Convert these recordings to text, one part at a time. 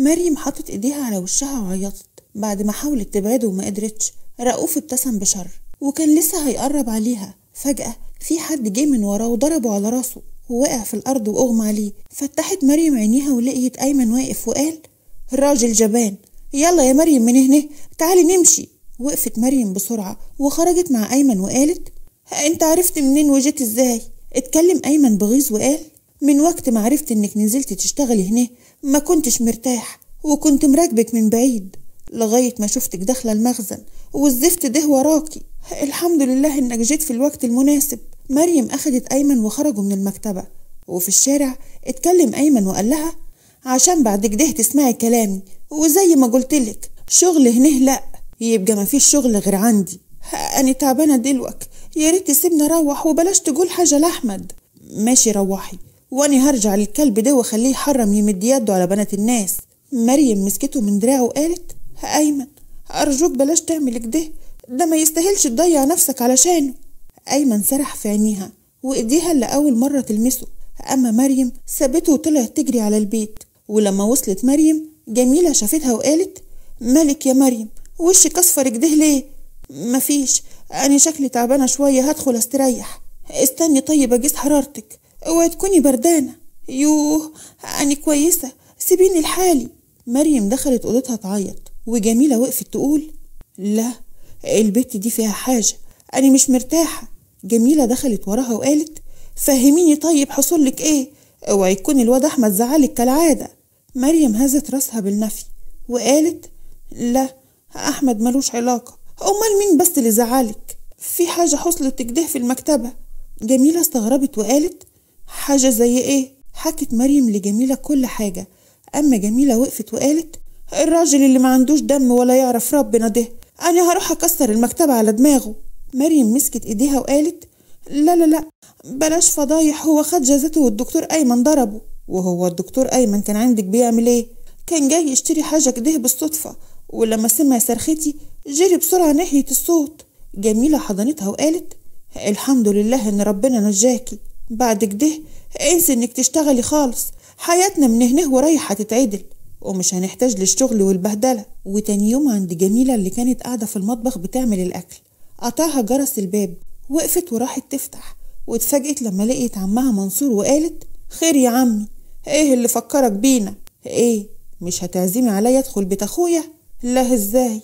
مريم حطت ايديها على وشها وعيطت بعد ما حاولت تبعده وما قدرتش رؤوف ابتسم بشر وكان لسه هيقرب عليها فجأة في حد جه من وراه وضربه على راسه ووقع في الأرض وأغمى عليه فتحت مريم عينيها ولقيت أيمن واقف وقال الراجل جبان يلا يا مريم من هنا تعالي نمشي وقفت مريم بسرعة وخرجت مع أيمن وقالت أنت عرفت منين وجيت إزاي؟ اتكلم أيمن بغيظ وقال من وقت ما عرفت إنك نزلت تشتغلي هنا ما كنتش مرتاح وكنت مراكبك من بعيد لغاية ما شفتك داخلة المخزن والزفت ده وراكي الحمد لله إنك جيت في الوقت المناسب مريم أخدت أيمن وخرجوا من المكتبة وفي الشارع اتكلم أيمن وقال لها عشان بعد كده تسمعي كلامي وزي ما قلتلك شغل هنه لأ يبقى مفيش شغل غير عندي أنا تعبانة دلوقتي يا ريت تسيبني أروح وبلاش تقول حاجة لأحمد ماشي روحي واني هرجع للكلب ده وأخليه يحرم يمد يده على بنات الناس مريم مسكته من دراعه وقالت أيمن أرجوك بلاش تعمل كده ده ما يستاهلش تضيع نفسك علشانه أيمن سرح في عينيها وإيديها اللي أول مرة تلمسه أما مريم سابته وطلعت تجري على البيت ولما وصلت مريم جميلة شافتها وقالت مالك يا مريم وشك أصفر كده ليه مفيش أنا شكلي تعبانة شوية هدخل أستريح استني طيب أجيس حرارتك اوعي تكوني بردانة يوه أنا كويسة سيبيني لحالي مريم دخلت أوضتها تعيط وجميلة وقفت تقول لا البت دي فيها حاجة أنا مش مرتاحة جميلة دخلت وراها وقالت فهميني طيب حصل لك إيه اوعي يكون الواد أحمد زعلك كالعادة مريم هزت راسها بالنفي وقالت لا أحمد ملوش علاقة أمال مين بس اللي زعلك في حاجة حصلت كده في المكتبة جميلة استغربت وقالت حاجة زي إيه؟ حكت مريم لجميلة كل حاجة أما جميلة وقفت وقالت الراجل اللي ما عندوش دم ولا يعرف ربنا ده أنا هروح أكسر المكتبة على دماغه مريم مسكت إيديها وقالت لا لا لا بلاش فضايح هو خد جازته والدكتور أيمن ضربه وهو الدكتور أيمن كان عندك بيعمل إيه؟ كان جاي يشتري حاجة كده بالصدفة ولما سمع صرختي جري بسرعة ناحية الصوت جميلة حضنتها وقالت الحمد لله إن ربنا نجاكي بعد كده انسي انك تشتغلي خالص حياتنا من هنا ورايح هتتعدل ومش هنحتاج للشغل والبهدلة وتاني يوم عند جميلة اللي كانت قاعدة في المطبخ بتعمل الأكل قطعها جرس الباب وقفت وراحت تفتح واتفاجئت لما لقيت عمها منصور وقالت خير يا عمي ايه اللي فكرك بينا ايه مش هتعزمي عليا ادخل بيت اخويا لا ازاي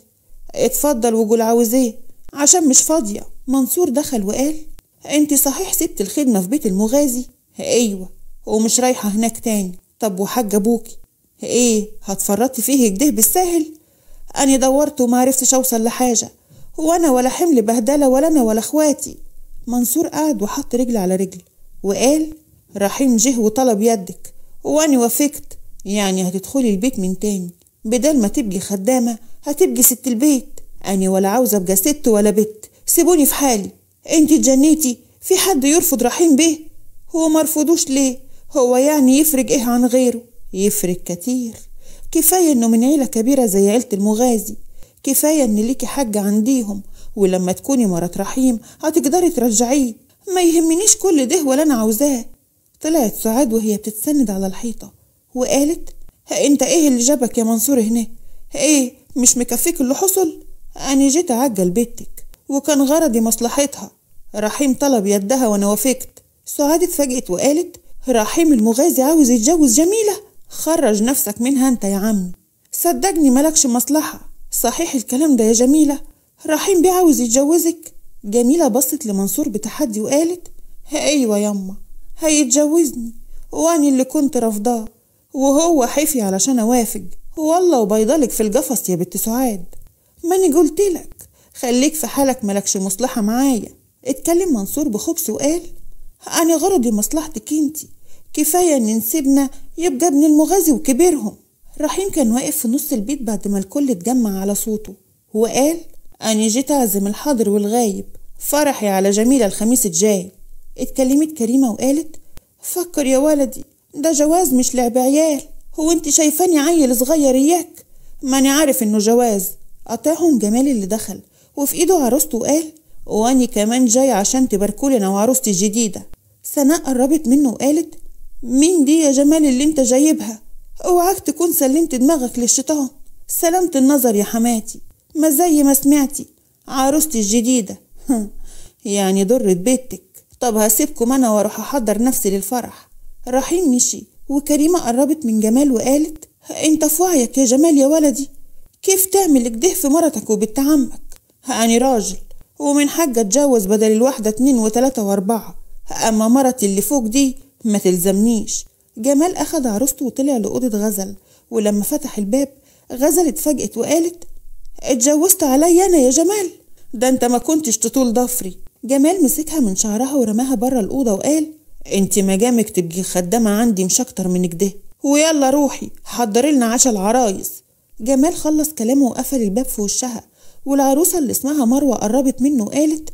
اتفضل وقول عاوز ايه عشان مش فاضيه منصور دخل وقال انت صحيح سبت الخدمة في بيت المغازي ايوة ومش رايحة هناك تاني طب وحاج ابوكي ايه هتفرطي فيه كده بالسهل انا دورت وما عرفتش اوصل لحاجة وانا ولا حمل بهدلة ولا انا ولا اخواتي منصور قعد وحط رجل على رجل وقال رحيم جه وطلب يدك وانا وافقت يعني هتدخلي البيت من تاني بدل ما تبقي خدامة هتبقي ست البيت أنا ولا عاوزة أبقى ست ولا بت سيبوني في حالي انت اتجنيتي في حد يرفض رحيم بيه هو مرفضوش ليه هو يعني يفرج ايه عن غيره يفرج كتير كفاية انه من عيلة كبيرة زي عيلة المغازي كفاية ان ليكي حاجة عنديهم ولما تكوني مرات رحيم هتقدري ترجعيه ما يهمنيش كل ده ولا انا عاوزاه طلعت سعاد وهي بتتسند على الحيطة وقالت انت ايه اللي جابك يا منصور هنا ايه مش مكفيك اللي حصل انا جيت اعجل بيتك وكان غرضي مصلحتها رحيم طلب يدها وأنا وافقت سعاد اتفاجئت وقالت رحيم المغازي عاوز يتجوز جميلة خرج نفسك منها أنت يا عمي صدقني ملكش مصلحة صحيح الكلام ده يا جميلة رحيم بيه عاوز يتجوزك جميلة بصت لمنصور بتحدي وقالت أيوة يما هيتجوزني وأنا اللي كنت رافضاه وهو حفي علشان أوافق والله وبيضلك في القفص يا بنت سعاد ماني قلتلك خليك في حالك ملكش مصلحة معايا اتكلم منصور بخبث وقال أنا غرضي مصلحتك انتي كفاية إن نسيبنا يبقى ابن المغازي وكبيرهم رحيم كان واقف في نص البيت بعد ما الكل اتجمع على صوته وقال أنا جيت أعزم الحاضر والغايب فرحي على جميلة الخميس الجاي اتكلمت كريمة وقالت فكر يا ولدي ده جواز مش لعب عيال هو انت شايفاني عيل صغير اياك ما انا عارف انه جواز قطعهم جمال اللي دخل وفي ايده عروسته وقال واني كمان جاي عشان تباركولي انا وعروستي الجديده سناء قربت منه وقالت مين دي يا جمال اللي انت جايبها اوعاك تكون سلمت دماغك للشيطان سلمت النظر يا حماتي ما زي ما سمعتي عروستي الجديده يعني ضرت بيتك طب هسيبكم انا واروح احضر نفسي للفرح رحيم مشي وكريمه قربت من جمال وقالت انت في وعيك يا جمال يا ولدي كيف تعمل كده في مرتك وبنت عمك يعني راجل ومن حاجة اتجوز بدل الواحدة اتنين وتلاتة واربعة أما مرتي اللي فوق دي ما تلزمنيش جمال أخد عروسته وطلع لأوضة غزل ولما فتح الباب غزل اتفاجئت وقالت اتجوزت عليا أنا يا جمال ده انت ما كنتش تطول ضفري جمال مسكها من شعرها ورماها بره الأوضة وقال انت ما جامك تبقي خدامة عندي مش أكتر من كده ويلا روحي حضري لنا عشا العرايس جمال خلص كلامه وقفل الباب في وشها والعروسة اللي اسمها مروة قربت منه وقالت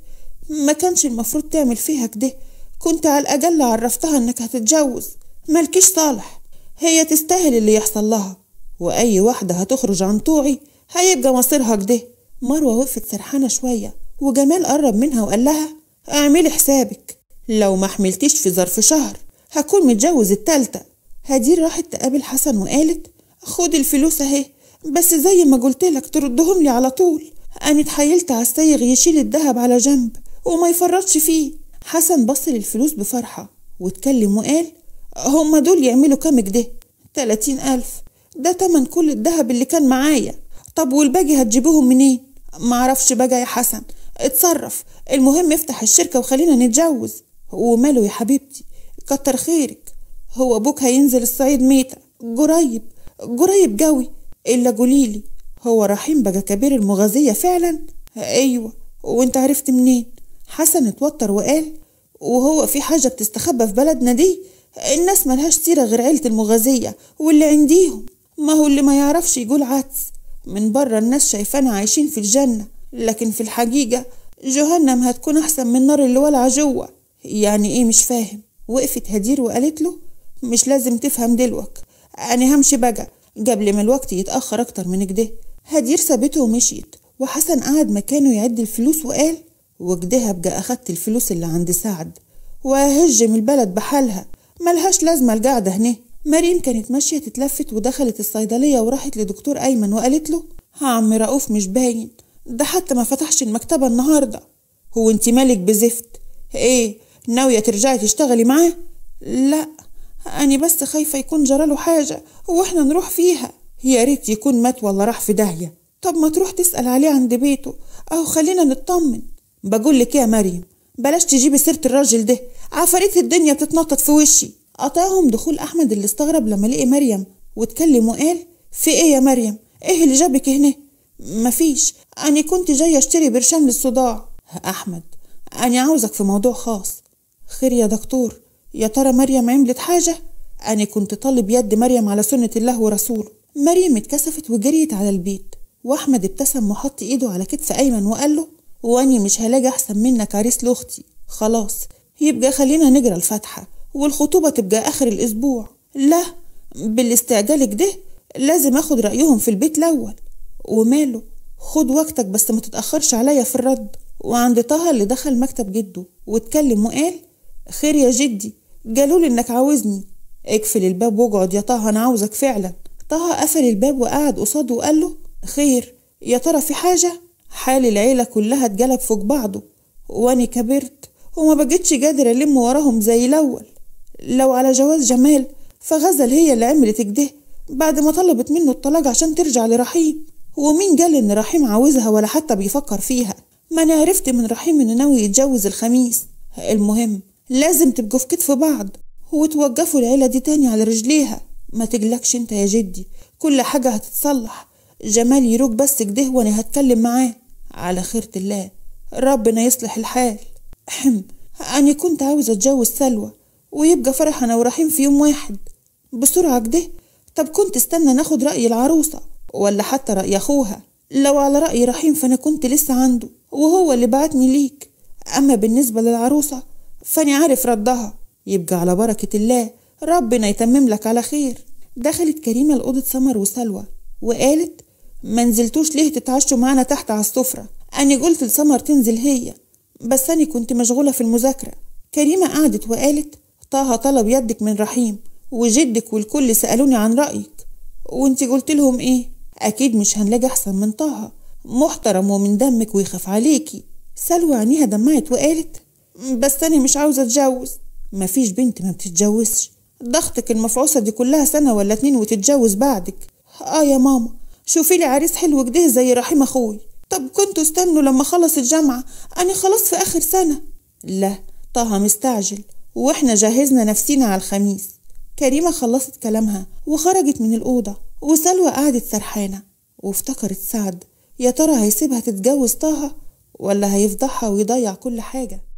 ما كانش المفروض تعمل فيها كده كنت على الأجل عرفتها إنك هتتجوز مالكيش صالح هي تستاهل اللي يحصل لها وأي واحدة هتخرج عن طوعي هيبقى مصيرها كده مروة وقفت سرحانة شوية وجمال قرب منها وقال لها اعملي حسابك لو ما حملتيش في ظرف شهر هكون متجوز التالتة هدير راحت تقابل حسن وقالت خد الفلوس اهي بس زي ما قلتلك تردهم لي على طول أنا تحايلت على السيغ يشيل الدهب على جنب وما يفرطش فيه حسن بص للفلوس بفرحة واتكلم وقال هما دول يعملوا كام كده تلاتين ألف ده تمن كل الدهب اللي كان معايا طب والباقي هتجيبوهم منين معرفش بقى يا حسن اتصرف المهم افتح الشركة وخلينا نتجوز وماله يا حبيبتي كتر خيرك هو ابوك هينزل الصعيد ميتة قريب قريب قوي الا قوليلي هو رحيم بقى كبير المغازية فعلا أيوة وانت عرفت منين حسن اتوتر وقال وهو في حاجة بتستخبى في بلدنا دي الناس ملهاش سيرة غير عيلة المغازية واللي عنديهم ما هو اللي ما يعرفش يقول عدس من بره الناس شايفانا عايشين في الجنة لكن في الحقيقة جهنم هتكون أحسن من النار اللي ولع جوه يعني إيه مش فاهم وقفت هدير وقالت له مش لازم تفهم دلوك أنا همشي بقى قبل ما الوقت يتأخر أكتر من كده هدير سابته ومشيت وحسن قعد مكانه يعد الفلوس وقال وجدها بقى أخدت الفلوس اللي عند سعد وهجم البلد بحالها ملهاش لازمة القعدة هنا مريم كانت ماشية تتلفت ودخلت الصيدلية وراحت لدكتور أيمن وقالت له عم رؤوف مش باين ده حتى ما فتحش المكتبة النهاردة هو انت مالك بزفت ايه ناوية ترجعي تشتغلي معاه لا أنا بس خايفة يكون جراله حاجة وإحنا نروح فيها يا ريت يكون مات ولا راح في داهية طب ما تروح تسأل عليه عند بيته اهو خلينا نطمن بقول لك يا مريم بلاش تجيبي سيرة الراجل ده عفاريت الدنيا بتتنطط في وشي قطعهم دخول أحمد اللي استغرب لما لقي مريم واتكلم وقال في إيه يا مريم إيه اللي جابك هنا مفيش أنا كنت جاية أشتري برشام للصداع أحمد أنا عاوزك في موضوع خاص خير يا دكتور يا ترى مريم عملت حاجة أنا كنت طالب يد مريم على سنة الله ورسوله مريم اتكسفت وجريت على البيت وأحمد ابتسم وحط إيده على كتف أيمن وقال له واني مش هلاقي أحسن منك عريس لأختي خلاص يبقى خلينا نجرى الفاتحة والخطوبة تبقى آخر الأسبوع لا بالاستعجال ده لازم اخد رأيهم في البيت الأول وماله خد وقتك بس ما تتأخرش عليا في الرد وعند طه اللي دخل مكتب جده واتكلم وقال خير يا جدي قالولي انك عاوزني اقفل الباب واقعد يا طه انا عاوزك فعلا طه قفل الباب وقعد قصاده وقال له خير يا ترى في حاجة حال العيلة كلها اتجلب فوق بعضه وأنا كبرت وما بقتش قادر ألم وراهم زي الأول لو على جواز جمال فغزل هي اللي عملت كده بعد ما طلبت منه الطلاق عشان ترجع لرحيم ومين قال إن رحيم عاوزها ولا حتى بيفكر فيها ما أنا عرفت من رحيم إنه ناوي يتجوز الخميس المهم لازم تبقوا في كتف بعض وتوقفوا العيلة دي تاني على رجليها ما تقلقش انت يا جدي كل حاجة هتتصلح جمال يروق بس كده وانا هتكلم معاه على خيرة الله ربنا يصلح الحال حم أنا كنت عاوزة أتجوز سلوى ويبقى فرحنا ورحيم في يوم واحد بسرعة كده طب كنت استنى ناخد رأي العروسة ولا حتى رأي أخوها لو على رأي رحيم فأنا كنت لسه عنده وهو اللي بعتني ليك أما بالنسبة للعروسة فاني عارف ردها يبقى على بركة الله ربنا يتمم لك على خير دخلت كريمة لأوضة سمر وسلوى وقالت ما نزلتوش ليه تتعشوا معانا تحت على السفرة أنا قلت لسمر تنزل هي بس أنا كنت مشغولة في المذاكرة كريمة قعدت وقالت طه طلب يدك من رحيم وجدك والكل سألوني عن رأيك وانت قلت لهم ايه أكيد مش هنلاقي أحسن من طه محترم ومن دمك ويخاف عليكي سلوى عينيها دمعت وقالت بس أنا مش عاوزة أتجوز مفيش بنت ما بتتجوزش ضغطك المفعوصة دي كلها سنة ولا اتنين وتتجوز بعدك اه يا ماما شوفي لي عريس حلو كده زي رحيم اخوي طب كنتوا استنوا لما خلص الجامعة انا خلاص في اخر سنة لا طه مستعجل واحنا جهزنا نفسينا على الخميس كريمة خلصت كلامها وخرجت من الأوضة وسلوى قعدت سرحانة وافتكرت سعد يا ترى هيسيبها تتجوز طه ولا هيفضحها ويضيع كل حاجه